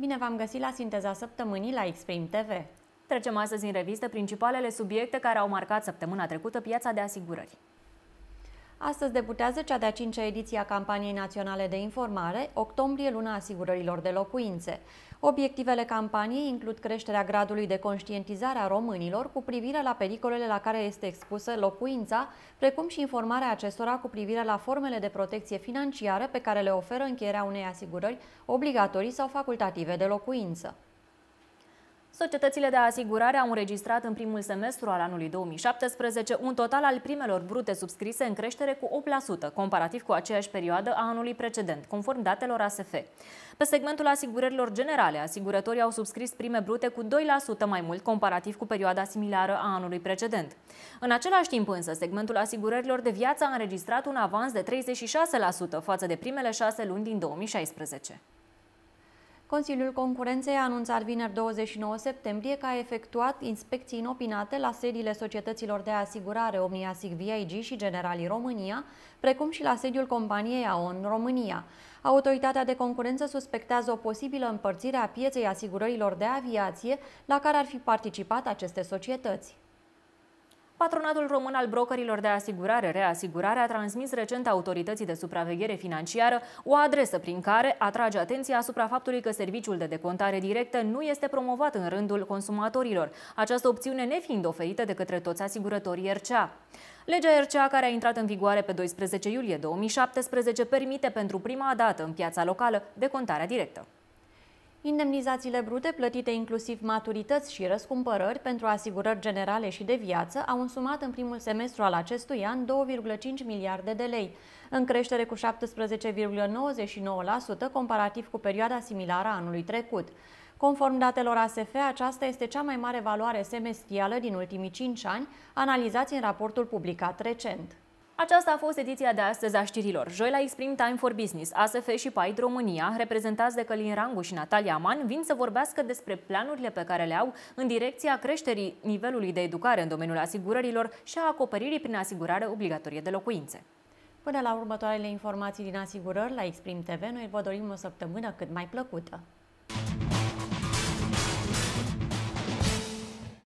Bine v-am găsit la Sinteza Săptămânii la Xprim TV. Trecem astăzi în revistă principalele subiecte care au marcat săptămâna trecută piața de asigurări. Astăzi debutează cea de-a cincea ediție a campaniei naționale de informare, octombrie luna asigurărilor de locuințe. Obiectivele campaniei includ creșterea gradului de conștientizare a românilor cu privire la pericolele la care este expusă locuința, precum și informarea acestora cu privire la formele de protecție financiară pe care le oferă încheierea unei asigurări obligatorii sau facultative de locuință. Societățile de asigurare au înregistrat în primul semestru al anului 2017 un total al primelor brute subscrise în creștere cu 8%, comparativ cu aceeași perioadă a anului precedent, conform datelor ASF. Pe segmentul asigurărilor generale, asigurătorii au subscris prime brute cu 2% mai mult comparativ cu perioada similară a anului precedent. În același timp însă, segmentul asigurărilor de viață a înregistrat un avans de 36% față de primele șase luni din 2016. Consiliul Concurenței a anunțat vineri 29 septembrie că a efectuat inspecții inopinate la sediile societăților de asigurare Sig VIG și Generalii România, precum și la sediul companiei AON România. Autoritatea de concurență suspectează o posibilă împărțire a pieței asigurărilor de aviație la care ar fi participat aceste societăți. Patronatul Român al Brokerilor de Asigurare, Reasigurare, a transmis recent autorității de supraveghere financiară o adresă prin care atrage atenția asupra faptului că serviciul de decontare directă nu este promovat în rândul consumatorilor, această opțiune nefiind oferită de către toți asigurătorii RCA. Legea RCA, care a intrat în vigoare pe 12 iulie 2017, permite pentru prima dată în piața locală decontarea directă. Indemnizațiile brute plătite inclusiv maturități și răscumpărări pentru asigurări generale și de viață au însumat în primul semestru al acestui an 2,5 miliarde de lei, în creștere cu 17,99% comparativ cu perioada similară a anului trecut. Conform datelor ASF, aceasta este cea mai mare valoare semestrială din ultimii 5 ani, analizați în raportul publicat recent. Aceasta a fost ediția de astăzi a știrilor. Joi la Exprim Time for Business, ASF și Paid România, reprezentați de Călin Rangu și Natalia Aman, vin să vorbească despre planurile pe care le au în direcția creșterii nivelului de educare în domeniul asigurărilor și a acoperirii prin asigurare obligatorie de locuințe. Până la următoarele informații din asigurări, la Exprim TV, noi vă dorim o săptămână cât mai plăcută.